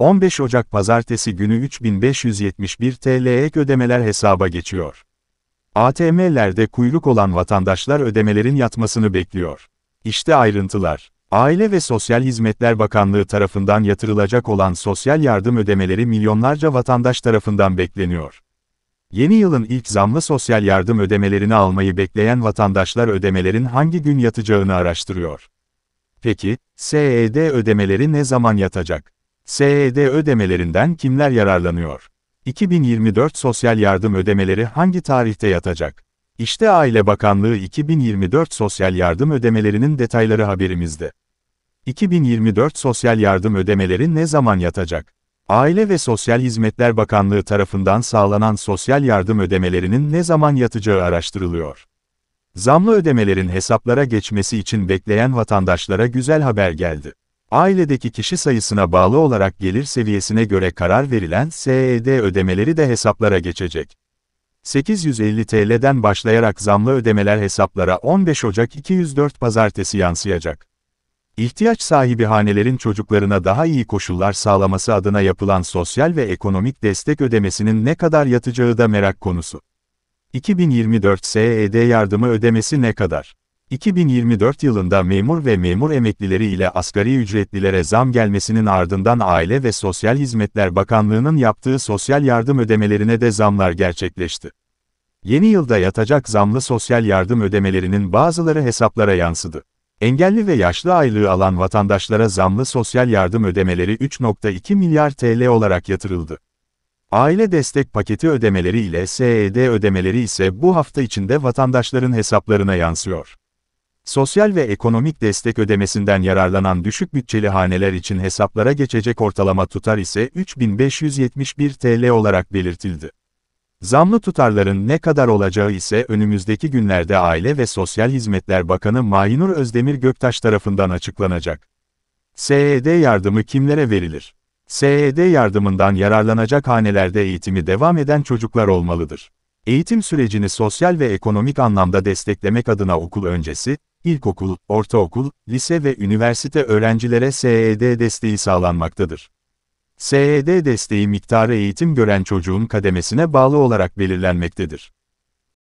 15 Ocak Pazartesi günü 3571 TL ek ödemeler hesaba geçiyor. ATM'lerde kuyruk olan vatandaşlar ödemelerin yatmasını bekliyor. İşte ayrıntılar. Aile ve Sosyal Hizmetler Bakanlığı tarafından yatırılacak olan sosyal yardım ödemeleri milyonlarca vatandaş tarafından bekleniyor. Yeni yılın ilk zamlı sosyal yardım ödemelerini almayı bekleyen vatandaşlar ödemelerin hangi gün yatacağını araştırıyor. Peki, SED ödemeleri ne zaman yatacak? SED ödemelerinden kimler yararlanıyor? 2024 sosyal yardım ödemeleri hangi tarihte yatacak? İşte Aile Bakanlığı 2024 sosyal yardım ödemelerinin detayları haberimizde. 2024 sosyal yardım ödemeleri ne zaman yatacak? Aile ve Sosyal Hizmetler Bakanlığı tarafından sağlanan sosyal yardım ödemelerinin ne zaman yatacağı araştırılıyor. Zamlı ödemelerin hesaplara geçmesi için bekleyen vatandaşlara güzel haber geldi. Ailedeki kişi sayısına bağlı olarak gelir seviyesine göre karar verilen SED ödemeleri de hesaplara geçecek. 850 TL'den başlayarak zamlı ödemeler hesaplara 15 Ocak 204 pazartesi yansıyacak. İhtiyaç sahibi hanelerin çocuklarına daha iyi koşullar sağlaması adına yapılan sosyal ve ekonomik destek ödemesinin ne kadar yatacağı da merak konusu. 2024 SED yardımı ödemesi ne kadar? 2024 yılında memur ve memur emeklileri ile asgari ücretlilere zam gelmesinin ardından Aile ve Sosyal Hizmetler Bakanlığı'nın yaptığı sosyal yardım ödemelerine de zamlar gerçekleşti. Yeni yılda yatacak zamlı sosyal yardım ödemelerinin bazıları hesaplara yansıdı. Engelli ve yaşlı aylığı alan vatandaşlara zamlı sosyal yardım ödemeleri 3.2 milyar TL olarak yatırıldı. Aile destek paketi ödemeleri ile SED ödemeleri ise bu hafta içinde vatandaşların hesaplarına yansıyor. Sosyal ve ekonomik destek ödemesinden yararlanan düşük bütçeli haneler için hesaplara geçecek ortalama tutar ise 3571 TL olarak belirtildi. Zamlı tutarların ne kadar olacağı ise önümüzdeki günlerde Aile ve Sosyal Hizmetler Bakanı Mahinur Özdemir Göktaş tarafından açıklanacak. SED yardımı kimlere verilir? SED yardımından yararlanacak hanelerde eğitimi devam eden çocuklar olmalıdır. Eğitim sürecini sosyal ve ekonomik anlamda desteklemek adına okul öncesi, ilkokul, ortaokul, lise ve üniversite öğrencilere SED desteği sağlanmaktadır. SED desteği miktarı eğitim gören çocuğun kademesine bağlı olarak belirlenmektedir.